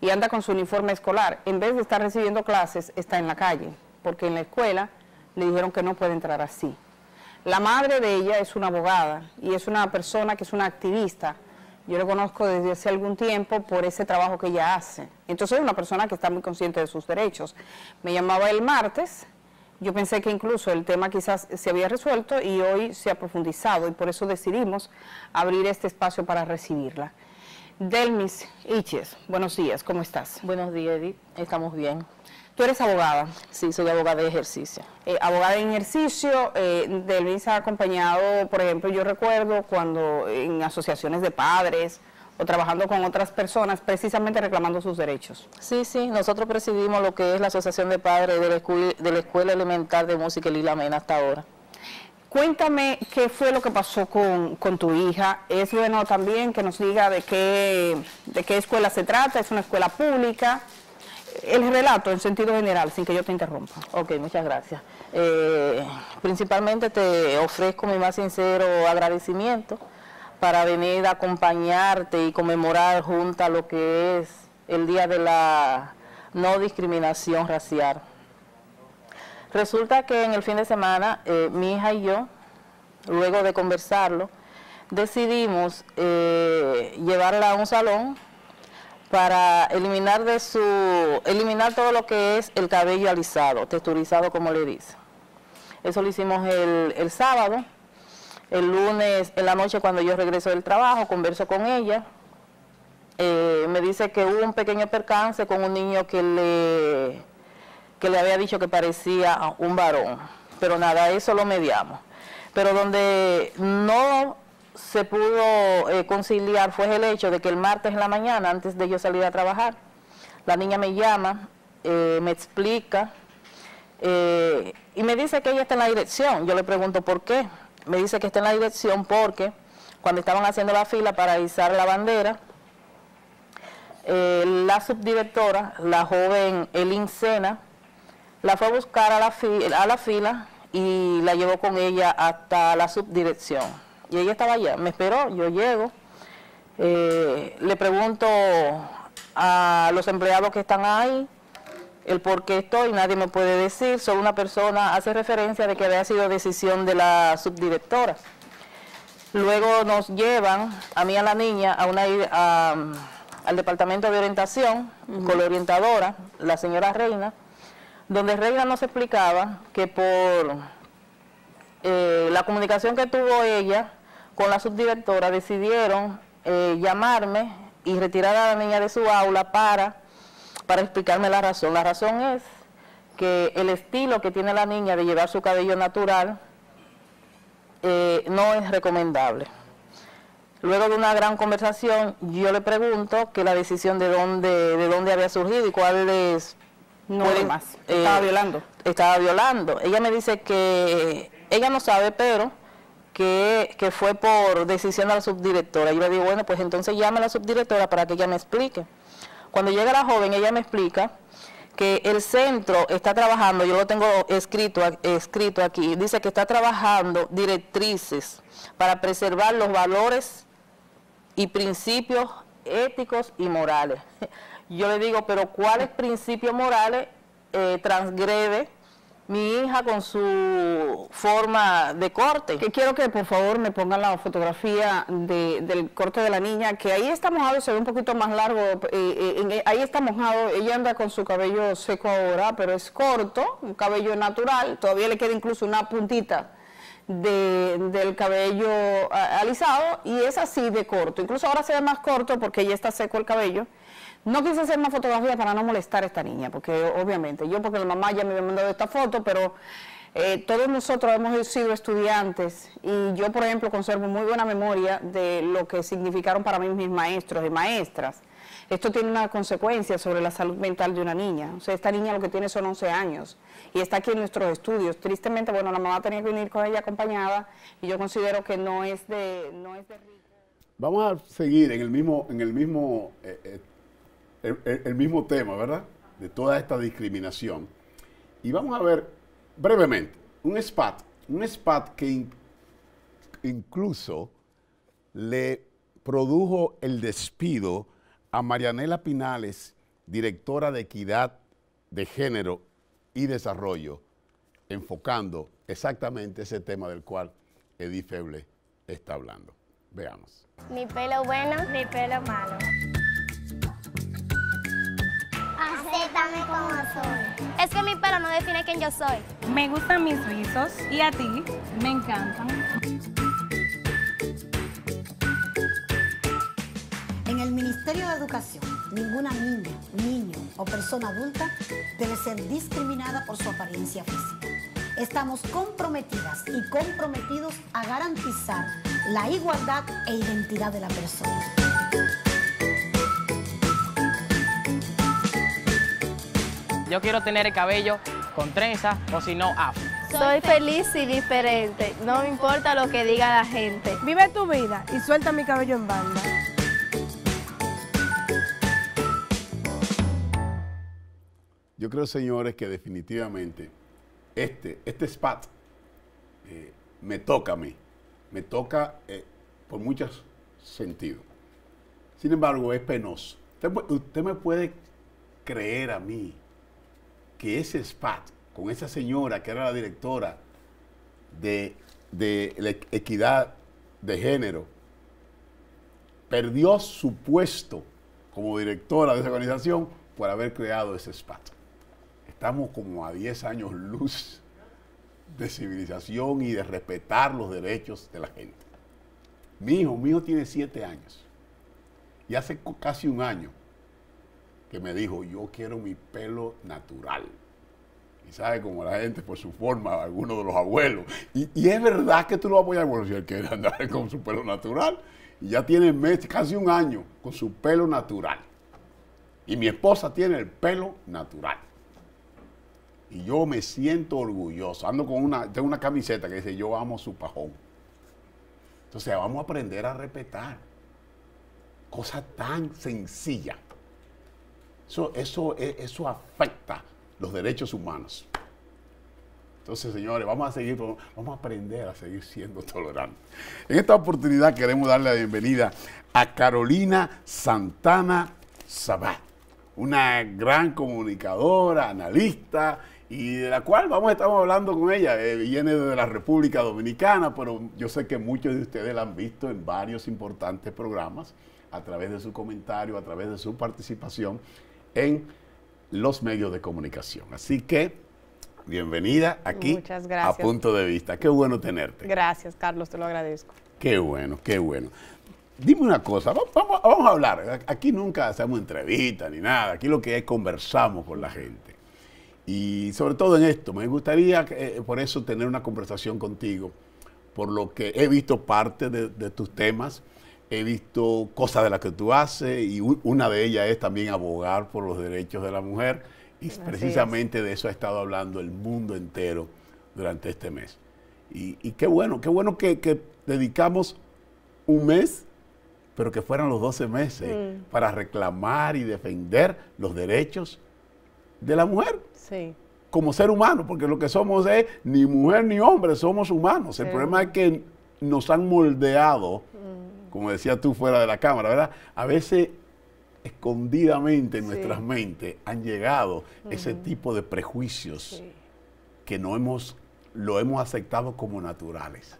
y anda con su uniforme escolar. En vez de estar recibiendo clases, está en la calle, porque en la escuela le dijeron que no puede entrar así. La madre de ella es una abogada y es una persona que es una activista yo lo conozco desde hace algún tiempo por ese trabajo que ella hace. Entonces es una persona que está muy consciente de sus derechos. Me llamaba el martes, yo pensé que incluso el tema quizás se había resuelto y hoy se ha profundizado y por eso decidimos abrir este espacio para recibirla. Delmis Iches, buenos días, ¿cómo estás? Buenos días, Edith, estamos bien. Tú eres abogada. Sí, soy abogada de ejercicio. Eh, abogada de ejercicio, eh, ha acompañado, por ejemplo, yo recuerdo cuando en asociaciones de padres o trabajando con otras personas, precisamente reclamando sus derechos. Sí, sí, nosotros presidimos lo que es la Asociación de Padres de la, Escuela, Elemental de Música y Lila Mena hasta ahora. Cuéntame qué fue lo que pasó con, con, tu hija. Es bueno también que nos diga de qué, de qué escuela se trata, es una escuela pública el relato en sentido general, sin que yo te interrumpa. Ok, muchas gracias. Eh, principalmente te ofrezco mi más sincero agradecimiento para venir a acompañarte y conmemorar junto lo que es el Día de la No Discriminación Racial. Resulta que en el fin de semana, eh, mi hija y yo, luego de conversarlo, decidimos eh, llevarla a un salón para eliminar de su eliminar todo lo que es el cabello alisado, texturizado como le dice. Eso lo hicimos el, el sábado. El lunes en la noche cuando yo regreso del trabajo, converso con ella. Eh, me dice que hubo un pequeño percance con un niño que le, que le había dicho que parecía un varón. Pero nada, eso lo mediamos. Pero donde no se pudo eh, conciliar fue el hecho de que el martes en la mañana, antes de yo salir a trabajar, la niña me llama, eh, me explica eh, y me dice que ella está en la dirección. Yo le pregunto por qué. Me dice que está en la dirección porque cuando estaban haciendo la fila para izar la bandera, la subdirectora, la joven Elin Sena, la fue a buscar a la fila y la llevó con ella hasta la subdirección y ella estaba allá, me esperó, yo llego, eh, le pregunto a los empleados que están ahí el por qué estoy, nadie me puede decir, solo una persona hace referencia de que había sido decisión de la subdirectora. Luego nos llevan, a mí y a la niña, a una, al departamento de orientación con la orientadora, la señora Reina, donde Reina nos explicaba que por eh, la comunicación que tuvo ella con la subdirectora decidieron eh, llamarme y retirar a la niña de su aula para, para explicarme la razón. La razón es que el estilo que tiene la niña de llevar su cabello natural eh, no es recomendable. Luego de una gran conversación, yo le pregunto que la decisión de dónde, de dónde había surgido y cuáles no es más. estaba eh, violando. Estaba violando. Ella me dice que ella no sabe, pero que, fue por decisión de la subdirectora. Yo le digo, bueno, pues entonces llame a la subdirectora para que ella me explique. Cuando llega la joven, ella me explica que el centro está trabajando, yo lo tengo escrito, escrito aquí, dice que está trabajando directrices para preservar los valores y principios éticos y morales. Yo le digo, pero ¿cuáles principios morales eh, mi hija con su forma de corte. Que quiero que por favor me pongan la fotografía del corte de la niña, que ahí está mojado, se ve un poquito más largo, eh, eh, eh, ahí está mojado, ella anda con su cabello seco ahora, pero es corto, un cabello natural, todavía le queda incluso una puntita. De, del cabello alisado y es así de corto, incluso ahora se ve más corto porque ya está seco el cabello, no quise hacer una fotografía para no molestar a esta niña, porque obviamente, yo porque la mamá ya me había mandado esta foto, pero eh, todos nosotros hemos sido estudiantes y yo, por ejemplo, conservo muy buena memoria de lo que significaron para mí mis maestros y maestras. Esto tiene una consecuencia sobre la salud mental de una niña. O sea, esta niña lo que tiene son 11 años y está aquí en nuestros estudios. Tristemente, bueno, la mamá tenía que venir con ella acompañada y yo considero que no es de... No es de... Vamos a seguir en el mismo, en el mismo eh, eh, el, mismo tema, ¿verdad? De toda esta discriminación. Y vamos a ver brevemente un SPAT, un SPAT que incluso le produjo el despido a Marianela Pinales, directora de Equidad de Género y Desarrollo, enfocando exactamente ese tema del cual Edith Feble está hablando. Veamos. Ni pelo bueno, ni pelo malo. Es que mi pelo no define quién yo soy. Me gustan mis rizos y a ti me encantan. En el Ministerio de Educación, ninguna niña, niño o persona adulta debe ser discriminada por su apariencia física. Estamos comprometidas y comprometidos a garantizar la igualdad e identidad de la persona. Yo quiero tener el cabello con trenza o si no, afro. Soy feliz y diferente, no me importa lo que diga la gente. Vive tu vida y suelta mi cabello en banda. Yo creo, señores, que definitivamente este, este spot eh, me toca a mí, me toca eh, por muchos sentidos. Sin embargo, es penoso. usted me puede creer a mí que ese SPAT, con esa señora que era la directora de, la equidad de género, perdió su puesto como directora de esa organización por haber creado ese SPAT. Estamos como a 10 años luz de civilización y de respetar los derechos de la gente. Mi hijo, mi hijo tiene 7 años. Y hace casi un año que me dijo, yo quiero mi pelo natural. Y sabe como la gente, por su forma, algunos de los abuelos. Y, es verdad que tú lo apoyas, bueno, si él quiere andar con su pelo natural. Y ya tiene casi un año con su pelo natural. Y mi esposa tiene el pelo natural. Y yo me siento orgulloso. Ando con una, tengo una camiseta que dice, yo amo su pajón. Entonces vamos a aprender a respetar. Cosas tan sencillas. Eso, e, eso, afecta los derechos humanos. Entonces, señores, vamos a seguir, vamos a aprender a seguir siendo tolerantes. En esta oportunidad queremos darle la bienvenida a Carolina Santana Sabá, una gran comunicadora, analista, y de la cual vamos a estar hablando con ella. Eh, viene de la República Dominicana, pero yo sé que muchos de ustedes la han visto en varios importantes programas, a través de su comentario, a través de su participación en los medios de comunicación. Así que, bienvenida aquí a Punto de Vista. Qué bueno tenerte. Gracias, Carlos, te lo agradezco. Qué bueno, qué bueno. Dime una cosa, vamos, a hablar. Aquí nunca hacemos entrevistas ni nada. Aquí lo que es conversamos con la gente. Y sobre todo en esto, me gustaría eh, por eso tener una conversación contigo, por lo que he visto parte de, de tus temas he visto cosas de las que tú haces y una de ellas es también abogar por los derechos de la mujer y precisamente de eso ha estado hablando el mundo entero durante este mes. Y, qué bueno, qué bueno que, dedicamos un mes, pero que fueran los 12 meses mm. para reclamar y defender los derechos de la mujer. como ser humano, porque lo que somos es ni mujer ni hombre, somos humanos. El problema es que nos han moldeado como decía tú fuera de la cámara, ¿verdad? A veces escondidamente en nuestras mentes han llegado ese tipo de prejuicios que no hemos, lo hemos aceptado como naturales.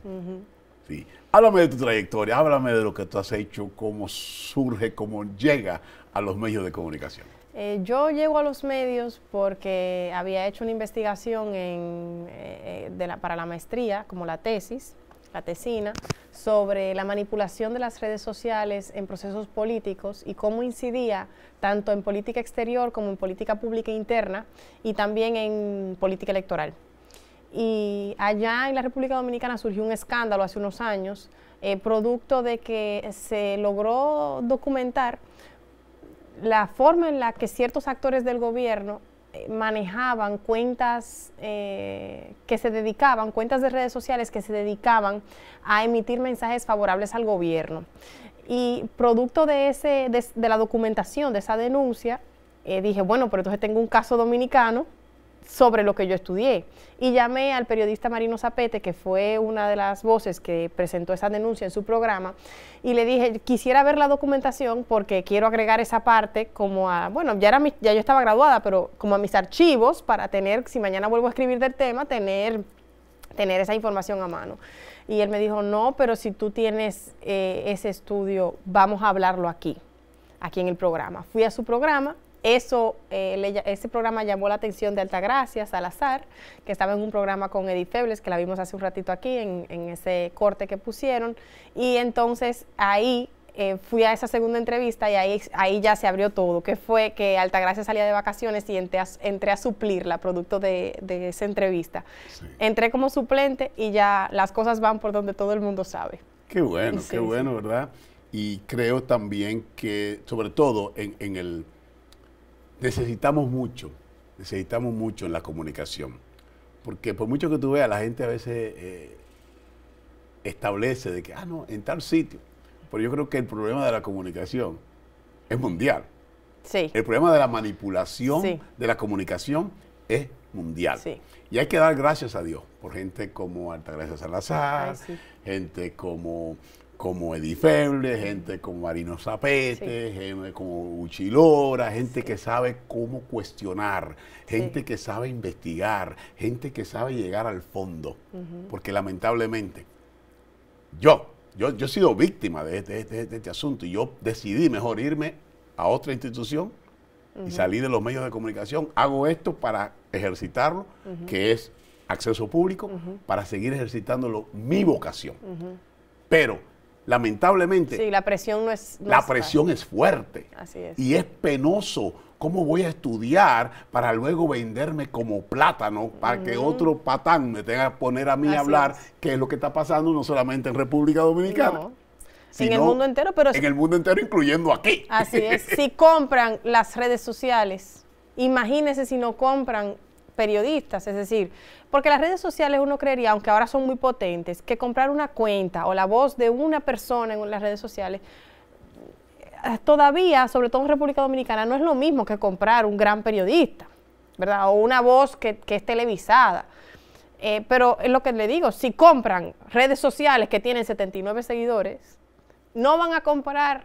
sí. Háblame de tu trayectoria, háblame de lo que tú has hecho, cómo surge, cómo llega a los medios de comunicación. Eh, yo llego a los medios porque había hecho una investigación eh, eh, para la maestría, como la tesis, tesina, sobre la manipulación de las redes sociales en procesos políticos y cómo incidía tanto en política exterior como en política pública interna y también en política electoral. Y allá en la República Dominicana surgió un escándalo hace unos años, eh, producto de que se logró documentar la forma en la que ciertos actores del gobierno manejaban cuentas eh, que se dedicaban, cuentas de redes sociales que se dedicaban a emitir mensajes favorables al gobierno. Y producto de, ese, de, la documentación, de esa denuncia, eh, dije, bueno, pero entonces tengo un caso dominicano sobre lo que yo estudié. Y llamé al periodista Marino Zapete, que fue una de las voces que presentó esa denuncia en su programa, y le dije, quisiera ver la documentación porque quiero agregar esa parte como a, bueno, ya, era ya yo estaba graduada, pero como a mis archivos para tener, si mañana vuelvo a escribir del tema, tener, tener esa información a mano. Y él me dijo, no, pero si tú tienes eh, ese estudio, vamos a hablarlo aquí, aquí en el programa. Fui a su programa, eso, eh, ese programa llamó la atención de Altagracia Salazar, que estaba en un programa con Edith Febles, que la vimos hace un ratito aquí en, ese corte que pusieron. Y entonces ahí eh, fui a esa segunda entrevista y ahí, ahí ya se abrió todo, que fue que Altagracia salía de vacaciones y entré a, suplirla, producto de, esa entrevista. Entré como suplente y ya las cosas van por donde todo el mundo sabe. Qué bueno, qué bueno, ¿verdad? Y creo también que, sobre todo en, en el necesitamos mucho, necesitamos mucho en la comunicación. Porque por mucho que tú veas, la gente a veces eh, establece de que, ah, no, en tal sitio. Pero yo creo que el problema de la comunicación es mundial. Sí. El problema de la manipulación de la comunicación es mundial. Sí. Y hay que dar gracias a Dios por gente como Altagracia Salazar, gente como como Feble, gente como Marino Zapete, gente como Uchilora, gente que sabe cómo cuestionar, gente que sabe investigar, gente que sabe llegar al fondo. Porque lamentablemente, yo, yo, he sido víctima este, este, de, este asunto y yo decidí mejor irme a otra institución y salir de los medios de comunicación. Hago esto para ejercitarlo, que es acceso público, para seguir ejercitándolo, mi vocación. Pero lamentablemente. Sí, la presión no es... la presión es fuerte. Así es. Y es penoso. ¿Cómo voy a estudiar para luego venderme como plátano para que otro patán me tenga que poner a mí a hablar qué es lo que está pasando no solamente en República Dominicana? Sino en el mundo entero, pero... En el mundo entero, incluyendo aquí. Así es. si compran las redes sociales, imagínense si no compran periodistas, es decir, porque las redes sociales uno creería, aunque ahora son muy potentes, que comprar una cuenta o la voz de una persona en las redes sociales eh, todavía, sobre todo en República Dominicana, no es lo mismo que comprar un gran periodista, ¿verdad? O una voz que, es televisada. Eh, pero es lo que le digo, si compran redes sociales que tienen 79 seguidores, no van a comprar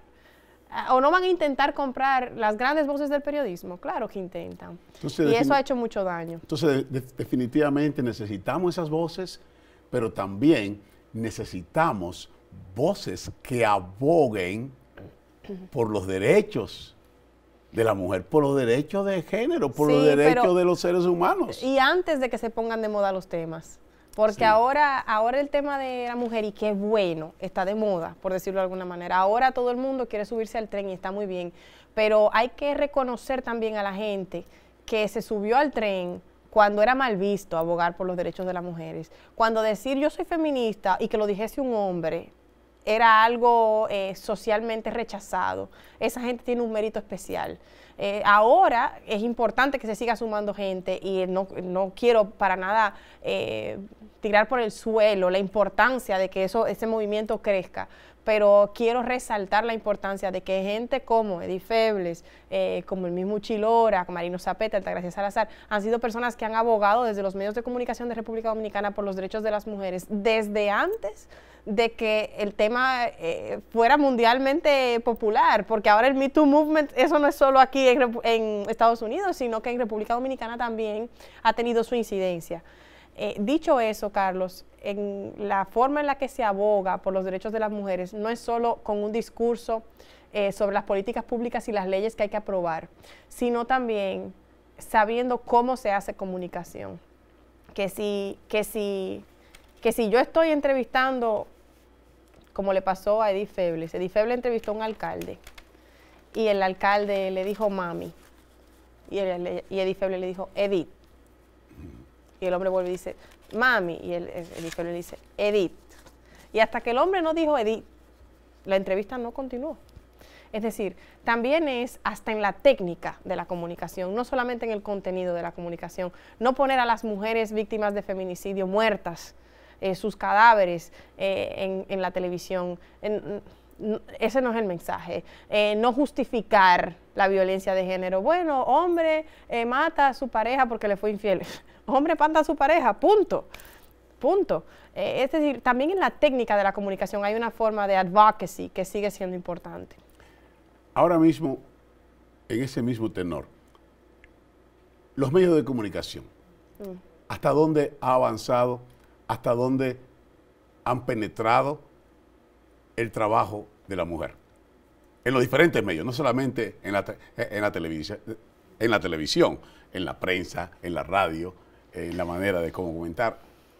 Ah, o no van a intentar comprar las grandes voces del periodismo, claro que intentan. y eso ha hecho mucho daño. Entonces, definitivamente necesitamos esas voces, pero también necesitamos voces que aboguen por los derechos de la mujer, por los derechos de género, por los derechos de los seres humanos. Y antes de que se pongan de moda los temas. Porque ahora, ahora el tema de la mujer, y qué bueno, está de moda, por decirlo de alguna manera. Ahora todo el mundo quiere subirse al tren y está muy bien. Pero hay que reconocer también a la gente que se subió al tren cuando era mal visto abogar por los derechos de las mujeres. Cuando decir yo soy feminista y que lo dijese un hombre, era algo eh, socialmente rechazado. Esa gente tiene un mérito especial. Eh, ahora es importante que se siga sumando gente y no, quiero para nada eh, tirar por el suelo la importancia de que eso, ese movimiento crezca, pero quiero resaltar la importancia de que gente como Febles, Febles, eh, como el mismo Chilora, Marino Zapeta, Altagracia Salazar, han sido personas que han abogado desde los medios de comunicación de República Dominicana por los derechos de las mujeres desde antes de que el tema eh, fuera mundialmente popular, porque ahora el Me Too Movement, eso no es solo aquí en Estados Unidos, sino que en República Dominicana también ha tenido su incidencia. Eh, dicho eso, Carlos, en la forma en la que se aboga por los derechos de las mujeres no es solo con un discurso eh, sobre las políticas públicas y las leyes que hay que aprobar, sino también sabiendo cómo se hace comunicación. Que si, que si, que si yo estoy entrevistando, como le pasó a Edith Feble, Edith Feble entrevistó a un alcalde y el alcalde le dijo mami y, y Edith Feble le dijo Edith y el hombre vuelve y dice, mami. Y el, el, le dice, Edith. Y hasta que el hombre no dijo Edith, la entrevista no continuó. Es decir, también es hasta en la técnica de la comunicación, no solamente en el contenido de la comunicación. No poner a las mujeres víctimas de feminicidio muertas, eh, sus cadáveres eh, en, la televisión. ese no es el mensaje. Eh, no justificar la violencia de género. Bueno, hombre mata a su pareja porque le fue infiel. hombre panta a su pareja, punto. Punto. Eh, es decir, también en la técnica de la comunicación hay una forma de advocacy que sigue siendo importante. Ahora mismo, en ese mismo tenor, los medios de comunicación, mm. ¿hasta dónde ha avanzado? ¿Hasta dónde han penetrado el trabajo de la mujer? En los diferentes medios, no solamente en la televisión, en la prensa, en la radio, en la manera de cómo comentar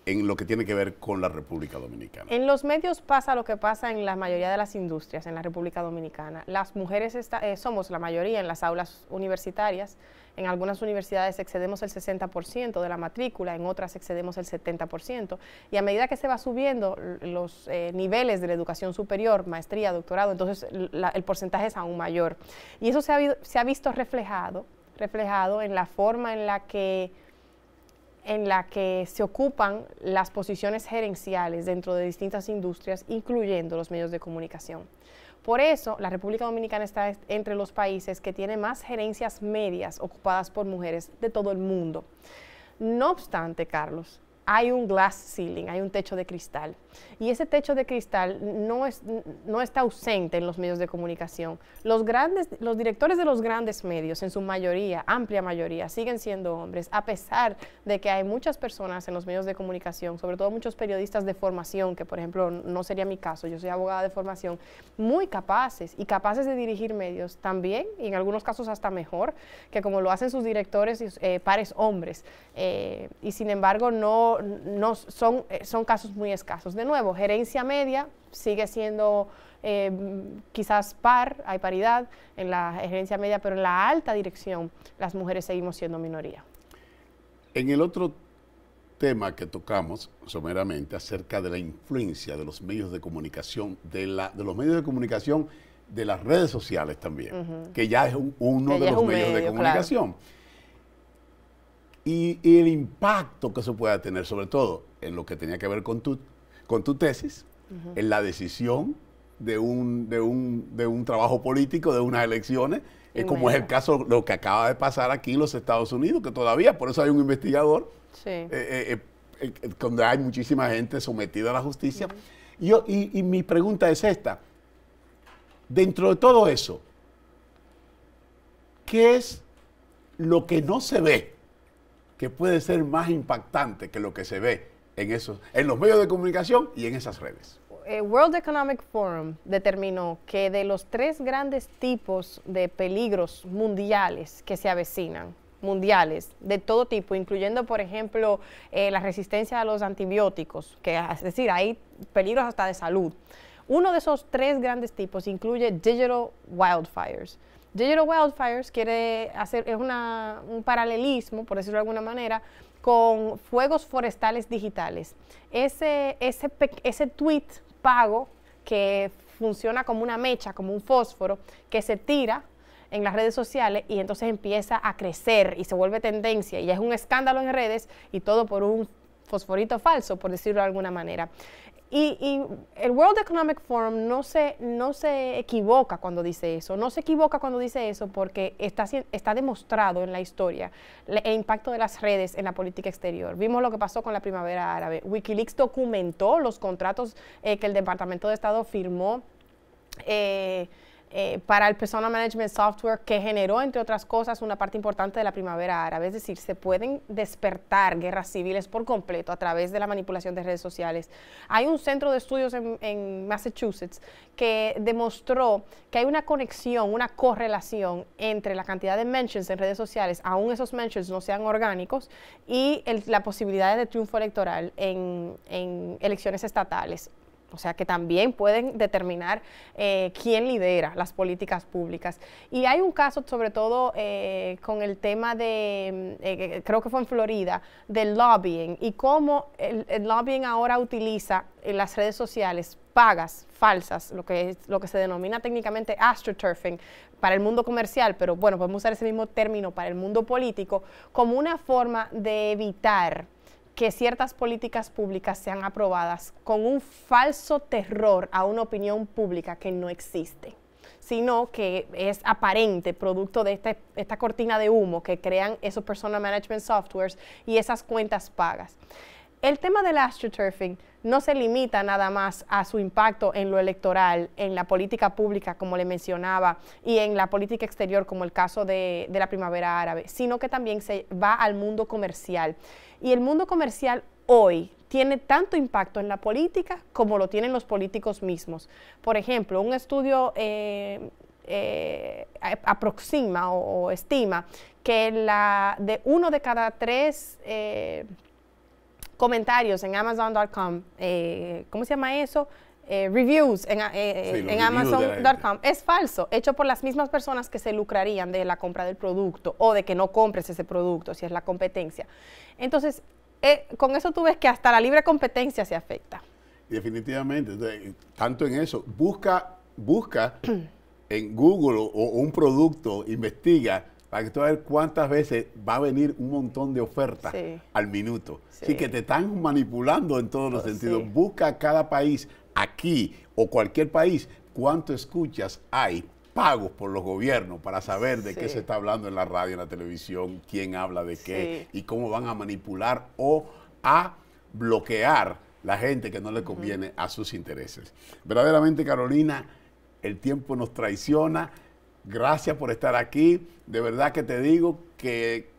en lo que tiene que ver con la República Dominicana. En los medios pasa lo que pasa en la mayoría de las industrias en la República Dominicana. Las mujeres eh, somos la mayoría en las aulas universitarias. En algunas universidades excedemos el 60% de la matrícula, en otras excedemos el 70%. Y a medida que se va subiendo los eh, niveles de la educación superior, maestría, doctorado, entonces el porcentaje es aún mayor. Y eso se ha, se ha visto reflejado, reflejado en la forma en la que en la que se ocupan las posiciones gerenciales dentro de distintas industrias, incluyendo los medios de comunicación. Por eso, la República Dominicana está entre los países que tiene más gerencias medias ocupadas por mujeres de todo el mundo. No obstante, Carlos, hay un glass ceiling, hay un techo de cristal. Y ese techo de cristal no, es, no está ausente en los medios de comunicación. Los, grandes, los directores de los grandes medios, en su mayoría, amplia mayoría, siguen siendo hombres, a pesar de que hay muchas personas en los medios de comunicación, sobre todo muchos periodistas de formación, que por ejemplo no sería mi caso, yo soy abogada de formación, muy capaces y capaces de dirigir medios también, y en algunos casos hasta mejor, que como lo hacen sus directores eh, pares hombres. Eh, y sin embargo no no, son, eh, son casos muy escasos. De nuevo, gerencia media sigue siendo eh, quizás par, hay paridad en la gerencia media, pero en la alta dirección las mujeres seguimos siendo minoría. En el otro tema que tocamos someramente acerca de la influencia de los medios de comunicación, de, la, de los medios de comunicación de las redes sociales también, que ya es uno de los medios de comunicación y, el impacto que eso pueda tener, sobre todo en lo que tenía que ver con tu, con tu tesis, en la decisión de un, de, un, trabajo político, de unas elecciones, como es el caso lo que acaba de pasar aquí en los Estados Unidos, que todavía, por eso hay un investigador, eh, eh, eh, donde hay muchísima gente sometida a la justicia. Yo, y mi pregunta es esta, dentro de todo eso, ¿qué es lo que no se ve? que puede ser más impactante que lo que se ve en, esos, en los medios de comunicación y en esas redes. El eh, World Economic Forum determinó que de los tres grandes tipos de peligros mundiales que se avecinan, mundiales de todo tipo, incluyendo, por ejemplo, eh, la resistencia a los antibióticos, que es decir, hay peligros hasta de salud. Uno de esos tres grandes tipos incluye digital wildfires. Digital Wildfires quiere hacer, es un paralelismo, por decirlo de alguna manera, con fuegos forestales digitales. Ese, ese, ese tweet pago que funciona como una mecha, como un fósforo, que se tira en las redes sociales y entonces empieza a crecer y se vuelve tendencia y es un escándalo en redes y todo por un fosforito falso, por decirlo de alguna manera. Y, el World Economic Forum no se, no se equivoca cuando dice eso, no se equivoca cuando dice eso porque está, está demostrado en la historia el impacto de las redes en la política exterior. Vimos lo que pasó con la primavera árabe. Wikileaks documentó los contratos eh, que el Departamento de Estado firmó. Eh, eh, para el Persona Management Software que generó, entre otras cosas, una parte importante de la primavera árabe. Es decir, se pueden despertar guerras civiles por completo a través de la manipulación de redes sociales. Hay un centro de estudios en, Massachusetts que demostró que hay una conexión, una correlación entre la cantidad de mentions en redes sociales, aún esos mentions no sean orgánicos, y la posibilidad de triunfo electoral en elecciones estatales o sea que también pueden determinar eh, quién lidera las políticas públicas. Y hay un caso sobre todo eh, con el tema de, mm, eh, creo que fue en Florida, del lobbying y cómo el, lobbying ahora utiliza las redes sociales pagas falsas, lo que, es, lo que se denomina técnicamente astroturfing para el mundo comercial, pero bueno, podemos usar ese mismo término para el mundo político, como una forma de evitar que ciertas políticas públicas sean aprobadas con un falso terror a una opinión pública que no existe sino que es aparente, producto de este, esta cortina de humo que crean esos personal management softwares y esas cuentas pagas. El tema del astroturfing no se limita nada más a su impacto en lo electoral, en la política pública, como le mencionaba, y en la política exterior, como el caso de, la primavera árabe, sino que también se va al mundo comercial. Y el mundo comercial hoy tiene tanto impacto en la política como lo tienen los políticos mismos. Por ejemplo, un estudio eh, eh, aproxima o, estima que la, de uno de cada tres eh, comentarios en Amazon.com, eh, ¿cómo se llama eso? Eh, reviews en, eh, Amazon.com es falso, hecho por las mismas personas que se lucrarían de la compra del producto o de que no compres ese producto, si es la competencia. Entonces, con eso tú ves que hasta la libre competencia se afecta. Definitivamente, tanto en eso, busca, busca en Google o un producto, investiga para que tú cuántas veces va a venir un montón de ofertas al minuto. Sí. Así que te están manipulando en todos los pues sentidos. Busca cada país, aquí o cualquier país, cuánto escuchas hay pagos por los gobiernos para saber de qué se está hablando en la radio, en la televisión, quién habla de qué y cómo van a manipular o a bloquear la gente que no le conviene a sus intereses. Verdaderamente, Carolina, el tiempo nos traiciona Gracias por estar aquí. De verdad que te digo que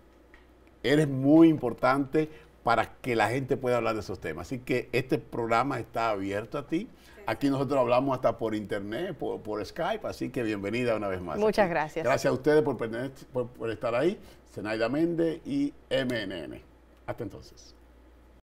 eres muy importante para que la gente pueda hablar de esos temas. Así que este programa está abierto a ti. Aquí nosotros hablamos hasta por internet, por, Skype, así que bienvenida una vez más. Muchas gracias. Gracias a ustedes por, por, estar ahí, Zenaida Méndez y MNN. Hasta entonces.